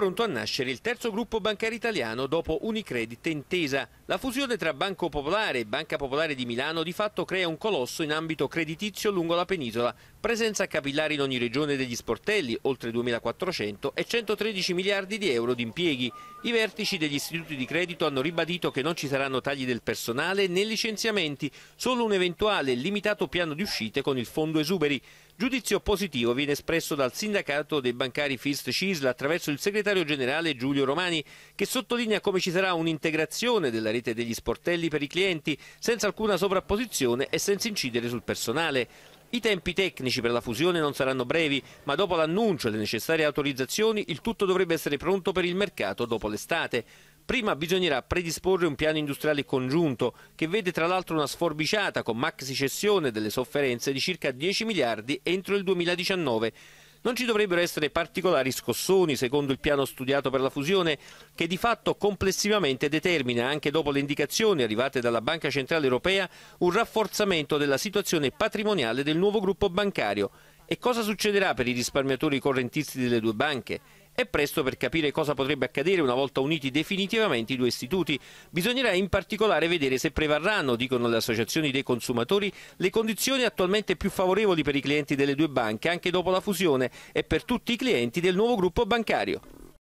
pronto a nascere il terzo gruppo bancario italiano dopo Unicredit e Intesa. La fusione tra Banco Popolare e Banca Popolare di Milano di fatto crea un colosso in ambito creditizio lungo la penisola, presenza capillare in ogni regione degli sportelli, oltre 2.400 e 113 miliardi di euro di impieghi. I vertici degli istituti di credito hanno ribadito che non ci saranno tagli del personale né licenziamenti, solo un eventuale limitato piano di uscite con il fondo esuberi. Giudizio positivo viene espresso dal sindacato dei bancari First Cisla attraverso il segretario generale Giulio Romani che sottolinea come ci sarà un'integrazione della rete degli sportelli per i clienti senza alcuna sovrapposizione e senza incidere sul personale. I tempi tecnici per la fusione non saranno brevi, ma dopo l'annuncio e le necessarie autorizzazioni il tutto dovrebbe essere pronto per il mercato dopo l'estate. Prima bisognerà predisporre un piano industriale congiunto che vede tra l'altro una sforbiciata con maxi cessione delle sofferenze di circa 10 miliardi entro il 2019. Non ci dovrebbero essere particolari scossoni secondo il piano studiato per la fusione che di fatto complessivamente determina, anche dopo le indicazioni arrivate dalla Banca Centrale Europea, un rafforzamento della situazione patrimoniale del nuovo gruppo bancario. E cosa succederà per i risparmiatori correntisti delle due banche? È presto per capire cosa potrebbe accadere una volta uniti definitivamente i due istituti. Bisognerà in particolare vedere se prevarranno, dicono le associazioni dei consumatori, le condizioni attualmente più favorevoli per i clienti delle due banche, anche dopo la fusione, e per tutti i clienti del nuovo gruppo bancario.